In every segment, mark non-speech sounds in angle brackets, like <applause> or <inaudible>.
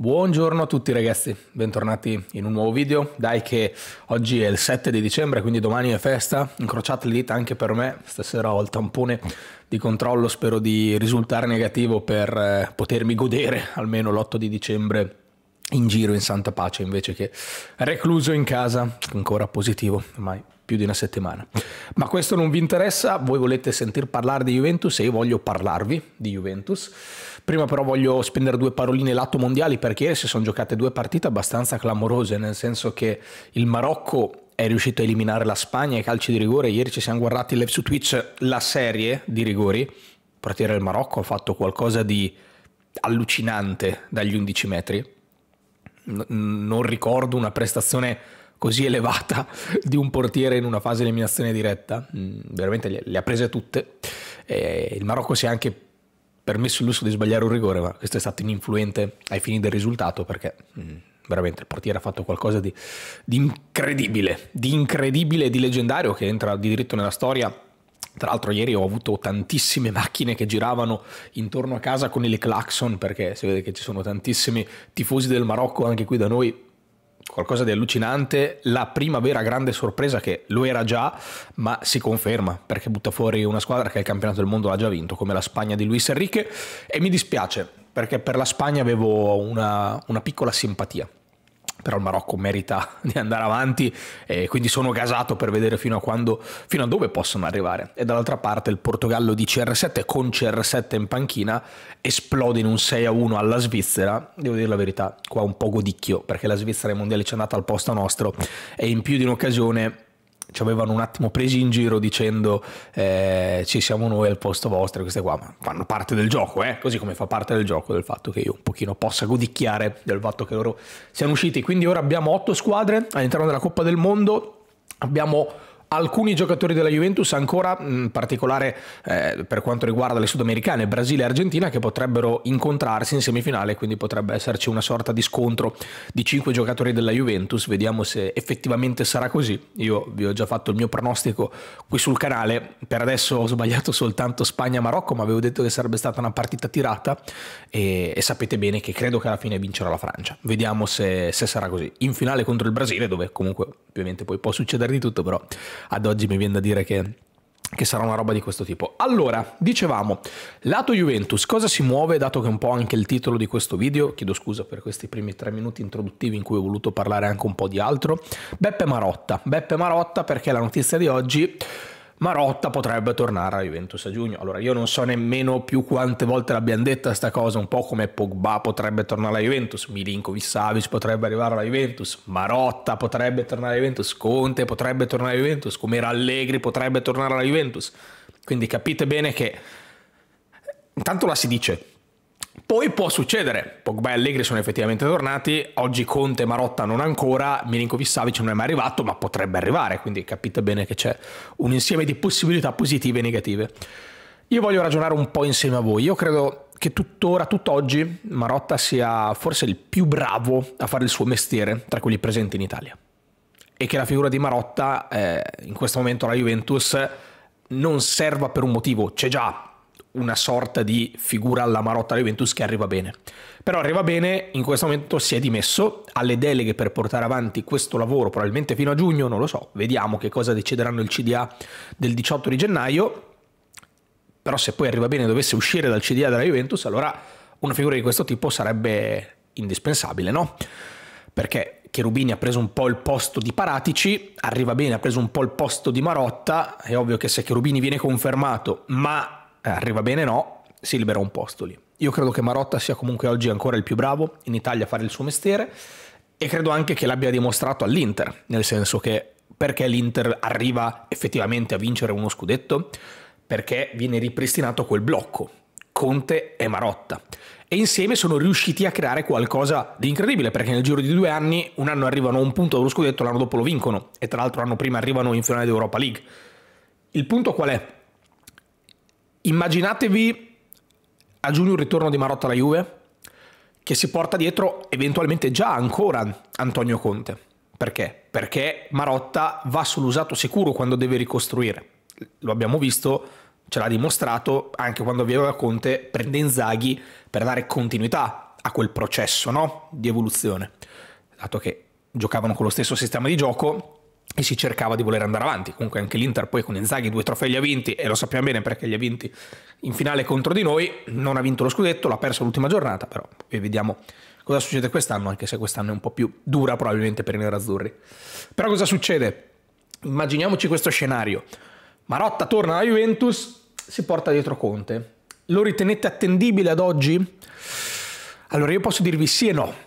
Buongiorno a tutti ragazzi, bentornati in un nuovo video. Dai che oggi è il 7 di dicembre, quindi domani è festa. Incrociate le dita anche per me, stasera ho il tampone di controllo, spero di risultare negativo per eh, potermi godere almeno l'8 di dicembre in giro in santa pace invece che recluso in casa, ancora positivo, ormai più di una settimana. Ma questo non vi interessa, voi volete sentir parlare di Juventus e io voglio parlarvi di Juventus. Prima però voglio spendere due paroline lato mondiali perché si sono giocate due partite abbastanza clamorose, nel senso che il Marocco è riuscito a eliminare la Spagna ai calci di rigore, ieri ci siamo guardati live su Twitch la serie di rigori, il portiere del Marocco ha fatto qualcosa di allucinante dagli 11 metri, non ricordo una prestazione così elevata di un portiere in una fase di eliminazione diretta. Mm, veramente le, ha prese tutte. Eh, il Marocco si è anche permesso il lusso di sbagliare un rigore, ma questo è stato ininfluente ai fini del risultato perché mh, mm, veramente il portiere ha fatto qualcosa di, di incredibile, di incredibile e di leggendario che entra di diritto nella storia tra l'altro ieri ho avuto tantissime <laughs> macchine che giravano intorno a casa con il clacson perché si vede che ci sono tantissimi tifosi del Marocco anche qui da noi qualcosa di allucinante, la prima vera grande sorpresa che lo era già, ma si conferma perché butta fuori una squadra che il campionato del mondo l'ha già vinto, come la Spagna di Luis Enrique, e mi dispiace perché per la Spagna avevo una, una piccola simpatia però il Marocco merita <laughs> di andare avanti e quindi sono gasato per vedere fino a, quando, fino a dove possono arrivare. E dall'altra parte il Portogallo di CR7 con CR7 in panchina esplode in un 6-1 alla Svizzera, devo dire la verità, qua un po' godicchio perché la Svizzera ai mondiali ci è andata al posto nostro e in più di un'occasione ci avevano un attimo presi in giro dicendo eh, ci siamo noi al posto vostro, queste qua, ma fanno parte del gioco, eh? così come fa parte del gioco del fatto che io un pochino possa godicchiare del fatto che loro siano usciti. Quindi ora abbiamo otto squadre all'interno della Coppa del Mondo, abbiamo alcuni giocatori della Juventus ancora, in mm, particolare eh, per quanto riguarda le sudamericane, Brasile e Argentina, che potrebbero incontrarsi in semifinale, quindi potrebbe esserci una sorta di scontro di cinque giocatori della Juventus, vediamo se effettivamente sarà così. Io vi ho già fatto il mio pronostico qui sul canale, per adesso ho sbagliato soltanto Spagna-Marocco, ma avevo detto che sarebbe stata una partita tirata e, e sapete bene che credo che alla fine vincerà la Francia. Vediamo se, se sarà così. In finale contro il Brasile, dove comunque ovviamente poi può succedere di tutto, però ad oggi mi viene da dire che che sarà una roba di questo tipo. Allora, dicevamo, lato Juventus, cosa si muove, dato che è un po' anche il titolo di questo video, chiedo scusa per questi primi tre minuti introduttivi in cui ho voluto parlare anche un po' di altro, Beppe Marotta, Beppe Marotta perché la notizia di oggi Marotta potrebbe tornare alla Juventus a giugno. Allora, io non so nemmeno più quante volte l'abbiamo detta sta cosa, un po' come Pogba potrebbe tornare alla Juventus, Milinkovic Savic potrebbe arrivare alla Juventus, Marotta potrebbe tornare alla Juventus, Conte potrebbe tornare alla Juventus, come era Allegri potrebbe tornare alla Juventus. Quindi capite bene che intanto la si dice poi può succedere, Pogba e Allegri sono effettivamente tornati, oggi Conte e Marotta non ancora, Milinkovic Savic non è mai arrivato, ma potrebbe arrivare, quindi capite bene che c'è un insieme di possibilità positive e negative. Io voglio ragionare un po' insieme a voi, io credo che tuttora, tutt'oggi, Marotta sia forse il più bravo a fare il suo mestiere tra quelli presenti in Italia e che la figura di Marotta eh, in questo momento alla Juventus non serva per un motivo, c'è già, una sorta di figura alla marotta alla Juventus che arriva bene. Però arriva bene, in questo momento si è dimesso, ha le deleghe per portare avanti questo lavoro, probabilmente fino a giugno, non lo so, vediamo che cosa decideranno il CDA del 18 di gennaio, però se poi arriva bene e dovesse uscire dal CDA della Juventus, allora una figura di questo tipo sarebbe indispensabile, no? Perché Cherubini ha preso un po' il posto di Paratici, arriva bene, ha preso un po' il posto di Marotta, è ovvio che se Cherubini viene confermato, ma eh, arriva bene no, si libera un posto lì. Io credo che Marotta sia comunque oggi ancora il più bravo in Italia a fare il suo mestiere e credo anche che l'abbia dimostrato all'Inter, nel senso che perché l'Inter arriva effettivamente a vincere uno scudetto? Perché viene ripristinato quel blocco, Conte e Marotta. E insieme sono riusciti a creare qualcosa di incredibile, perché nel giro di due anni, un anno arrivano a un punto dello scudetto, l'anno dopo lo vincono, e tra l'altro l'anno prima arrivano in finale di Europa League. Il punto qual è? Immaginatevi a giugno il ritorno di Marotta alla Juve, che si porta dietro eventualmente già ancora Antonio Conte. Perché? Perché Marotta va sull'usato sicuro quando deve ricostruire. Lo abbiamo visto, ce l'ha dimostrato anche quando aveva Conte, prende Inzaghi per dare continuità a quel processo no? di evoluzione. Dato che giocavano con lo stesso sistema di gioco, e si cercava di voler andare avanti. Comunque anche l'Inter poi con Inzaghi due trofei li ha vinti e lo sappiamo bene perché li ha vinti in finale contro di noi, non ha vinto lo scudetto, l'ha perso l'ultima giornata, però e vediamo cosa succede quest'anno, anche se quest'anno è un po' più dura probabilmente per i nerazzurri. Però cosa succede? Immaginiamoci questo scenario. Marotta torna alla Juventus, si porta dietro Conte. Lo ritenete attendibile ad oggi? Allora io posso dirvi sì e no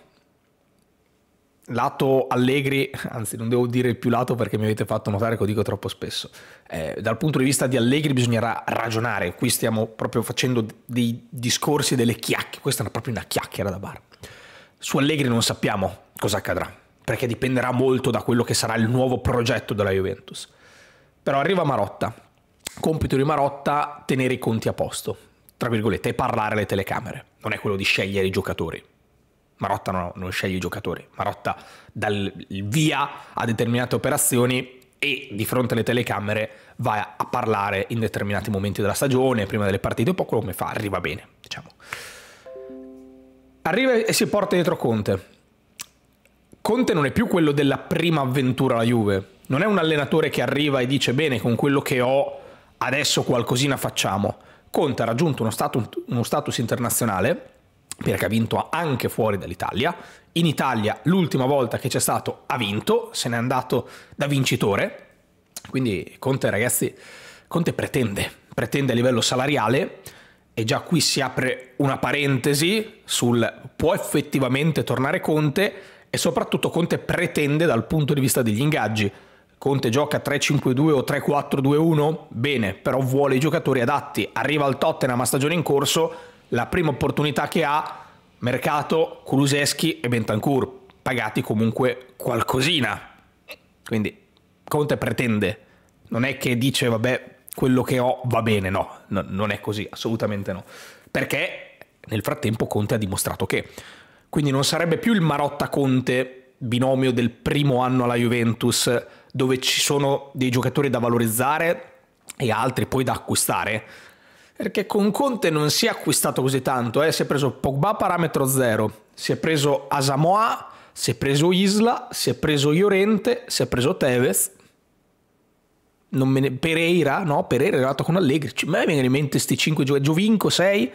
lato Allegri, anzi non devo dire il più lato perché mi avete fatto notare che lo dico troppo spesso, eh, dal punto di vista di Allegri bisognerà ragionare, qui stiamo proprio facendo dei discorsi, delle chiacchiere, questa è proprio una chiacchiera da bar. Su Allegri non sappiamo cosa accadrà, perché dipenderà molto da quello che sarà il nuovo progetto della Juventus. Però arriva Marotta, compito di Marotta tenere i conti a posto, tra virgolette, e parlare alle telecamere, non è quello di scegliere i giocatori Marotta non, non sceglie i giocatori, Marotta dà via a determinate operazioni e di fronte alle telecamere va a parlare in determinati momenti della stagione, prima delle partite, poco come fa, arriva bene, diciamo. Arriva e si porta dietro Conte. Conte non è più quello della prima avventura alla Juve, non è un allenatore che arriva e dice bene con quello che ho adesso qualcosina facciamo. Conte ha raggiunto uno status, uno status internazionale perché ha vinto anche fuori dall'Italia. In Italia l'ultima volta che c'è stato ha vinto, se n'è andato da vincitore. Quindi Conte ragazzi, Conte pretende, pretende a livello salariale e già qui si apre una parentesi sul può effettivamente tornare Conte e soprattutto Conte pretende dal punto di vista degli ingaggi. Conte gioca 3-5-2 o 3-4-2-1? Bene, però vuole i giocatori adatti. Arriva al Tottenham a stagione in corso la prima opportunità che ha mercato Kuluseschi e Bentancur, pagati comunque qualcosina. Quindi Conte pretende, non è che dice vabbè quello che ho va bene, no, no non è così, assolutamente no. Perché nel frattempo Conte ha dimostrato che. Quindi non sarebbe più il Marotta Conte binomio del primo anno alla Juventus dove ci sono dei giocatori da valorizzare e altri poi da acquistare perché con Conte non si è acquistato così tanto, eh? si è preso Pogba parametro zero, si è preso Asamoa, si è preso Isla, si è preso Llorente, si è preso Tevez, ne... Pereira, no, Pereira è arrivato con Allegri, a me vengono in mente questi 5 giocatori, Giovinco 6,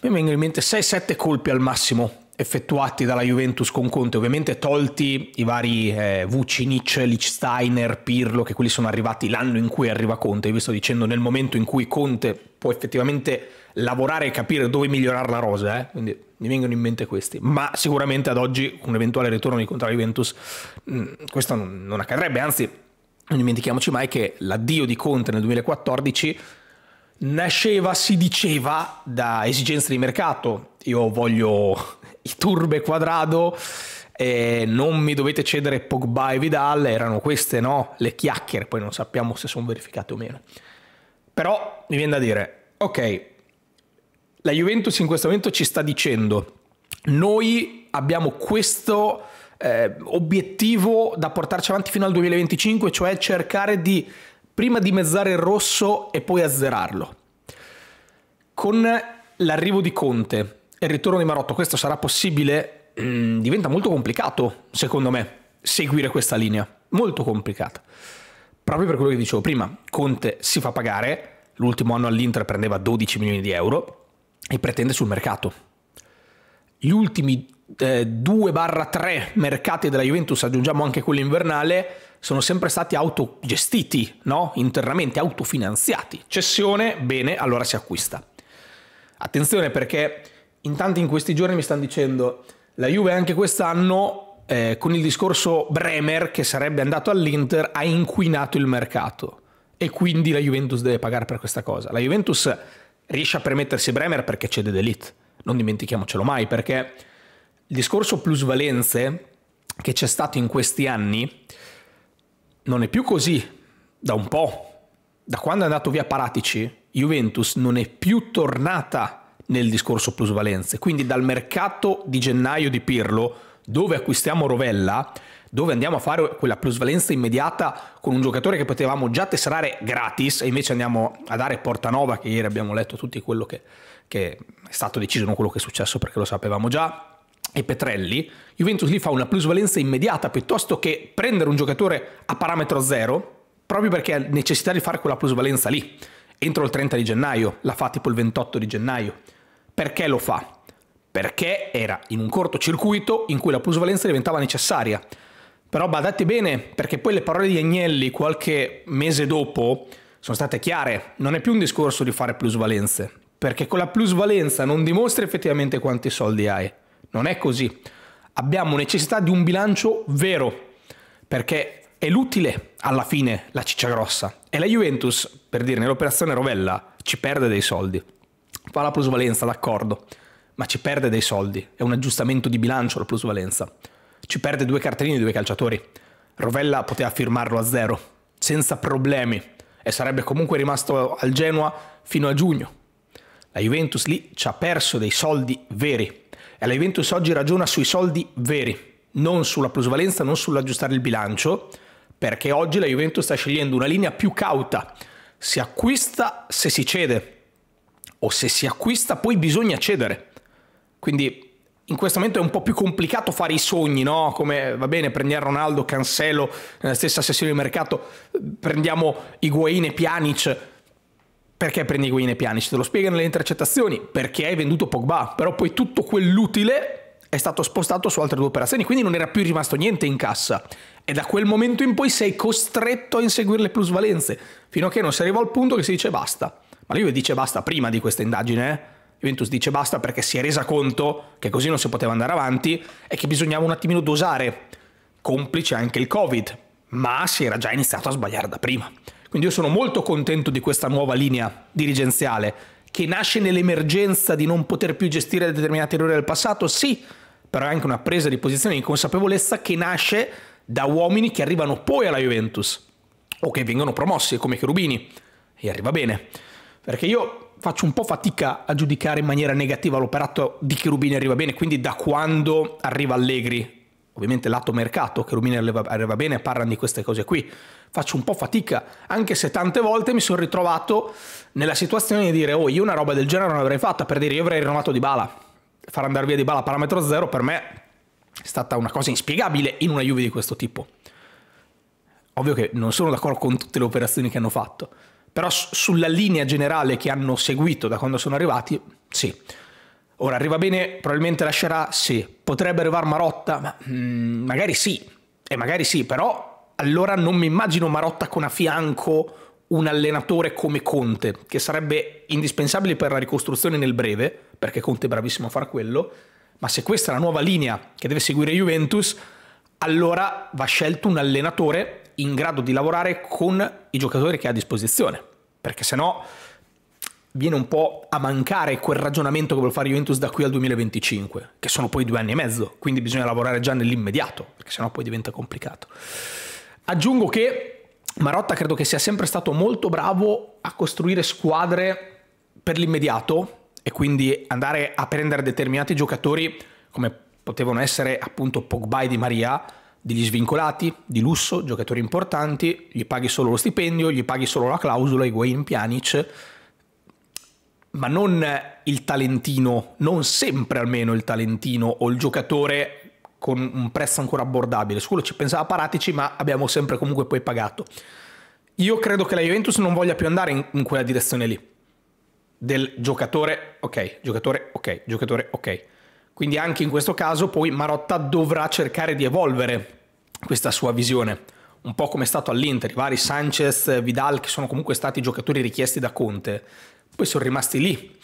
mi vengono in mente 6-7 colpi al massimo effettuati dalla Juventus con Conte, ovviamente tolti i vari eh, Vucinic, Lichsteiner, Pirlo, che quelli sono arrivati l'anno in cui arriva Conte. Io vi sto dicendo nel momento in cui Conte può effettivamente lavorare e capire dove migliorare la rosa, eh? quindi mi vengono in mente questi. Ma sicuramente ad oggi un eventuale ritorno di Conte alla Juventus, mh, mm, questo non, non accadrebbe, anzi non dimentichiamoci mai che l'addio di Conte nel 2014 nasceva, si diceva, da esigenze di mercato. Io voglio Turbe Quadrado, eh, non mi dovete cedere Pogba e Vidal, erano queste no? le chiacchiere, poi non sappiamo se sono verificate o meno. Però mi viene da dire, ok, la Juventus in questo momento ci sta dicendo, noi abbiamo questo eh, obiettivo da portarci avanti fino al 2025, cioè cercare di prima dimezzare il rosso e poi azzerarlo. Con l'arrivo di Conte, il ritorno di Marotto, questo sarà possibile, mh, mm, diventa molto complicato, secondo me, seguire questa linea. Molto complicata. Proprio per quello che dicevo prima, Conte si fa pagare, l'ultimo anno all'Inter prendeva 12 milioni di euro e pretende sul mercato. Gli ultimi eh, 2-3 mercati della Juventus, aggiungiamo anche quello invernale, sono sempre stati autogestiti, no? internamente, autofinanziati. Cessione, bene, allora si acquista. Attenzione perché in tanti in questi giorni mi stanno dicendo la Juve anche quest'anno eh, con il discorso Bremer che sarebbe andato all'Inter ha inquinato il mercato e quindi la Juventus deve pagare per questa cosa. La Juventus riesce a permettersi Bremer perché cede Delete, non dimentichiamocelo mai perché il discorso plusvalenze che c'è stato in questi anni non è più così da un po'. Da quando è andato via Paratici, Juventus non è più tornata nel discorso plusvalenze. Quindi dal mercato di gennaio di Pirlo, dove acquistiamo Rovella, dove andiamo a fare quella plusvalenza immediata con un giocatore che potevamo già tesserare gratis e invece andiamo a dare Portanova, che ieri abbiamo letto tutti quello che, che è stato deciso, non quello che è successo perché lo sapevamo già, e Petrelli, Juventus lì fa una plusvalenza immediata piuttosto che prendere un giocatore a parametro zero, proprio perché ha necessità di fare quella plusvalenza lì, entro il 30 di gennaio, la fa tipo il 28 di gennaio. Perché lo fa? Perché era in un cortocircuito in cui la plusvalenza diventava necessaria. Però badate bene, perché poi le parole di Agnelli qualche mese dopo sono state chiare, non è più un discorso di fare plusvalenze, perché con la plusvalenza non dimostri effettivamente quanti soldi hai. Non è così. Abbiamo necessità di un bilancio vero, perché è l'utile alla fine la ciccia grossa. E la Juventus, per dire, nell'operazione Rovella ci perde dei soldi fa la plusvalenza, d'accordo, ma ci perde dei soldi, è un aggiustamento di bilancio la plusvalenza. Ci perde due cartellini e due calciatori. Rovella poteva firmarlo a zero, senza problemi, e sarebbe comunque rimasto al Genoa fino a giugno. La Juventus lì ci ha perso dei soldi veri, e la Juventus oggi ragiona sui soldi veri, non sulla plusvalenza, non sull'aggiustare il bilancio, perché oggi la Juventus sta scegliendo una linea più cauta. Si acquista se si cede, o se si acquista poi bisogna cedere. Quindi in questo momento è un po' più complicato fare i sogni, no? Come va bene, prendiamo Ronaldo, Cancelo nella eh, stessa sessione di mercato, prendiamo Higuain e Pjanic. Perché prendi Higuain e Pjanic? Te lo spiegano le intercettazioni, perché hai venduto Pogba, però poi tutto quell'utile è stato spostato su altre due operazioni, quindi non era più rimasto niente in cassa. E da quel momento in poi sei costretto a inseguire le plusvalenze, fino a che non si arriva al punto che si dice basta. Ma lui dice basta prima di questa indagine, eh? Juventus dice basta perché si è resa conto che così non si poteva andare avanti e che bisognava un attimino dosare, complice anche il Covid, ma si era già iniziato a sbagliare da prima. Quindi io sono molto contento di questa nuova linea dirigenziale che nasce nell'emergenza di non poter più gestire determinati errori del passato, sì, però è anche una presa di posizione di consapevolezza che nasce da uomini che arrivano poi alla Juventus o che vengono promossi come Cherubini e arriva bene perché io faccio un po' fatica a giudicare in maniera negativa l'operato di Cherubini arriva bene, quindi da quando arriva Allegri, ovviamente lato mercato, Cherubini arriva bene, parlano di queste cose qui, faccio un po' fatica, anche se tante volte mi sono ritrovato nella situazione di dire, oh io una roba del genere non l'avrei fatta, per dire io avrei rinnovato Di Bala, far andare via Di Bala a parametro zero per me è stata una cosa inspiegabile in una Juve di questo tipo. Ovvio che non sono d'accordo con tutte le operazioni che hanno fatto, però sulla linea generale che hanno seguito da quando sono arrivati, sì. Ora arriva bene, probabilmente lascerà, sì. Potrebbe arrivare Marotta, ma mm, magari sì. E magari sì, però allora non mi immagino Marotta con a fianco un allenatore come Conte, che sarebbe indispensabile per la ricostruzione nel breve, perché Conte è bravissimo a fare quello, ma se questa è la nuova linea che deve seguire Juventus, allora va scelto un allenatore in grado di lavorare con i giocatori che ha a disposizione, perché sennò viene un po' a mancare quel ragionamento che vuole fare Juventus da qui al 2025, che sono poi due anni e mezzo, quindi bisogna lavorare già nell'immediato, perché sennò poi diventa complicato. Aggiungo che Marotta credo che sia sempre stato molto bravo a costruire squadre per l'immediato e quindi andare a prendere determinati giocatori come potevano essere appunto Pogba e Di Maria, degli svincolati, di lusso, giocatori importanti, gli paghi solo lo stipendio, gli paghi solo la clausola, i Guain Pjanic, ma non il talentino, non sempre almeno il talentino o il giocatore con un prezzo ancora abbordabile. Scuro ci pensava Paratici, ma abbiamo sempre comunque poi pagato. Io credo che la Juventus non voglia più andare in, in quella direzione lì. Del giocatore, ok, giocatore, ok, giocatore, ok. Quindi anche in questo caso poi Marotta dovrà cercare di evolvere questa sua visione. Un po' come è stato all'Inter, i vari Sanchez, Vidal, che sono comunque stati giocatori richiesti da Conte, poi sono rimasti lì.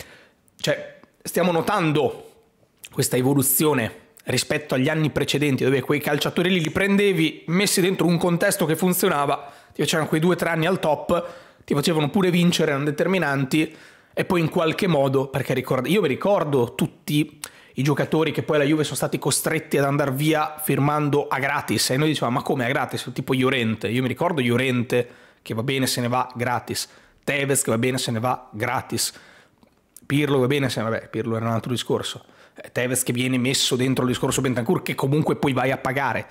Cioè, stiamo notando questa evoluzione rispetto agli anni precedenti, dove quei calciatori lì li prendevi, messi dentro un contesto che funzionava, ti facevano quei due o tre anni al top, ti facevano pure vincere, erano determinanti, e poi in qualche modo, perché ricorda, io mi ricordo tutti i giocatori che poi la Juve sono stati costretti ad andare via firmando a gratis e noi dicevamo ma come a gratis? Tipo Llorente, io mi ricordo Llorente che va bene se ne va gratis, Tevez che va bene se ne va gratis, Pirlo va bene se ne va, vabbè Pirlo era un altro discorso, eh, Tevez che viene messo dentro il discorso Bentancur che comunque poi vai a pagare.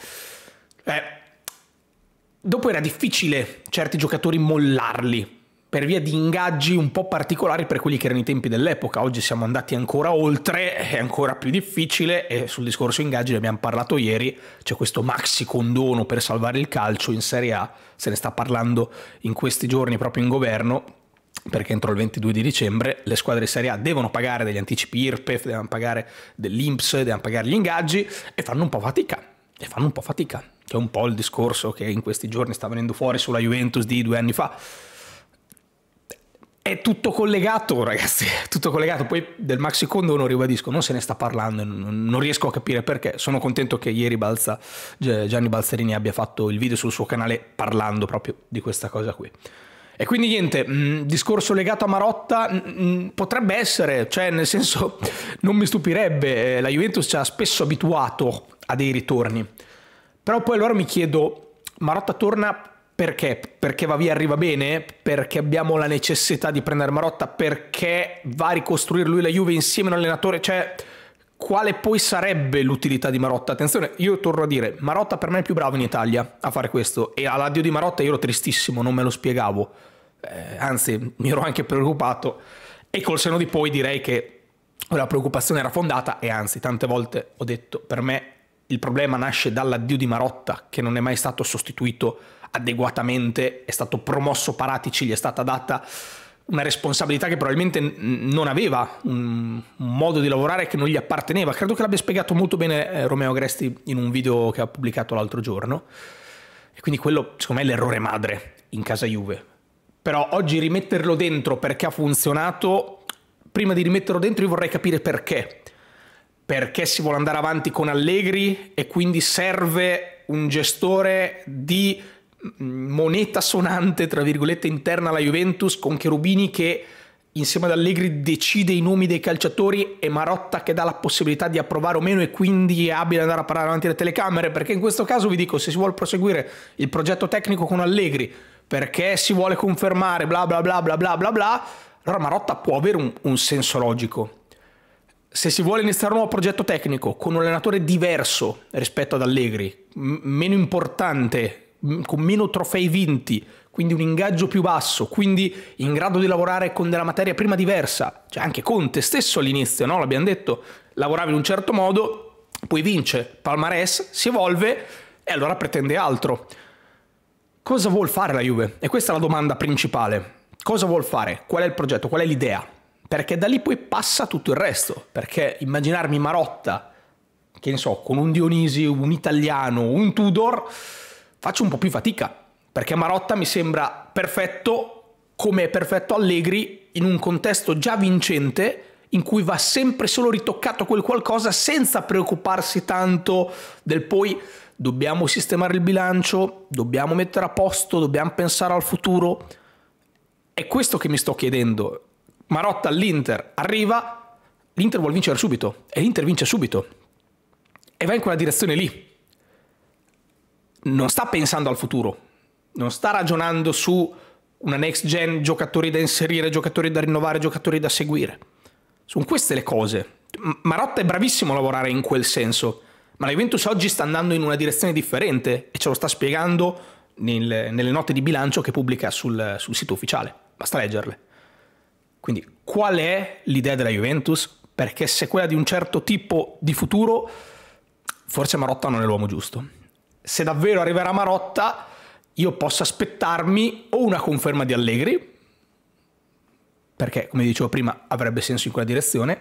Eh, dopo era difficile certi giocatori mollarli per via di ingaggi un po' particolari per quelli che erano i tempi dell'epoca. Oggi siamo andati ancora oltre, è ancora più difficile e sul discorso ingaggi ne abbiamo parlato ieri, c'è questo maxi condono per salvare il calcio in Serie A, se ne sta parlando in questi giorni proprio in governo perché entro il 22 di dicembre le squadre di Serie A devono pagare degli anticipi IRPEF, devono pagare dell'INPS, devono pagare gli ingaggi e fanno un po' fatica, e fanno un po' fatica. C'è un po' il discorso che in questi giorni sta venendo fuori sulla Juventus di due anni fa è tutto collegato, ragazzi, tutto collegato. Poi del Max secondo non ribadisco, non se ne sta parlando, non riesco a capire perché. Sono contento che ieri Balza, Gianni Balzerini abbia fatto il video sul suo canale parlando proprio di questa cosa qui. E quindi niente, mh, mm, discorso legato a Marotta mh, mm, mm, potrebbe essere, cioè nel senso <laughs> non mi stupirebbe, eh, la Juventus ci ha spesso abituato a dei ritorni. Però poi allora mi chiedo, Marotta torna perché? Perché va via arriva bene? Perché abbiamo la necessità di prendere Marotta? Perché va a ricostruire lui la Juve insieme all'allenatore? Cioè, quale poi sarebbe l'utilità di Marotta? Attenzione, io torno a dire, Marotta per me è il più bravo in Italia a fare questo. E all'addio di Marotta io ero tristissimo, non me lo spiegavo. Eh, anzi, mi ero anche preoccupato. E col seno di poi direi che la preoccupazione era fondata e anzi, tante volte ho detto, per me il problema nasce dall'addio di Marotta, che non è mai stato sostituito adeguatamente, è stato promosso Paratici, gli è stata data una responsabilità che probabilmente non aveva, un modo di lavorare che non gli apparteneva. Credo che l'abbia spiegato molto bene eh, Romeo Agresti in un video che ha pubblicato l'altro giorno. E quindi quello, secondo me, è l'errore madre in casa Juve. Però oggi rimetterlo dentro perché ha funzionato, prima di rimetterlo dentro io vorrei capire perché. Perché si vuole andare avanti con Allegri e quindi serve un gestore di Mm, moneta sonante, tra virgolette, interna alla Juventus, con Cherubini che insieme ad Allegri decide i nomi dei calciatori e Marotta che dà la possibilità di approvare o meno e quindi è abile ad andare a parlare davanti alle telecamere, perché in questo caso vi dico, se si vuole proseguire il progetto tecnico con Allegri, perché si vuole confermare bla bla bla bla bla bla bla, allora Marotta può avere un, un senso logico. Se si vuole iniziare un nuovo progetto tecnico con un allenatore diverso rispetto ad Allegri, meno importante con meno trofei vinti, quindi un ingaggio più basso, quindi in grado di lavorare con della materia prima diversa, cioè anche con te stesso all'inizio, no? l'abbiamo detto, lavorava in un certo modo, poi vince, palmarès, si evolve e allora pretende altro. Cosa vuol fare la Juve? E questa è la domanda principale. Cosa vuol fare? Qual è il progetto? Qual è l'idea? Perché da lì poi passa tutto il resto, perché immaginarmi Marotta, che ne so, con un Dionisi, un italiano, un Tudor faccio un po' più fatica, perché Marotta mi sembra perfetto come è perfetto Allegri in un contesto già vincente in cui va sempre solo ritoccato quel qualcosa senza preoccuparsi tanto del poi dobbiamo sistemare il bilancio, dobbiamo mettere a posto, dobbiamo pensare al futuro. È questo che mi sto chiedendo. Marotta all'Inter arriva, l'Inter vuole vincere subito e l'Inter vince subito e va in quella direzione lì non sta pensando al futuro, non sta ragionando su una next gen, giocatori da inserire, giocatori da rinnovare, giocatori da seguire. Sono queste le cose. Marotta è bravissimo a lavorare in quel senso, ma la Juventus oggi sta andando in una direzione differente e ce lo sta spiegando nel, nelle note di bilancio che pubblica sul, sul sito ufficiale. Basta leggerle. Quindi qual è l'idea della Juventus? Perché se quella di un certo tipo di futuro, forse Marotta non è l'uomo giusto se davvero arriverà Marotta, io posso aspettarmi o una conferma di Allegri, perché come dicevo prima avrebbe senso in quella direzione,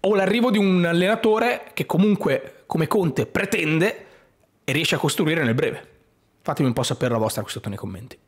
o l'arrivo di un allenatore che comunque come Conte pretende e riesce a costruire nel breve. Fatemi un po' sapere la vostra qui sotto nei commenti.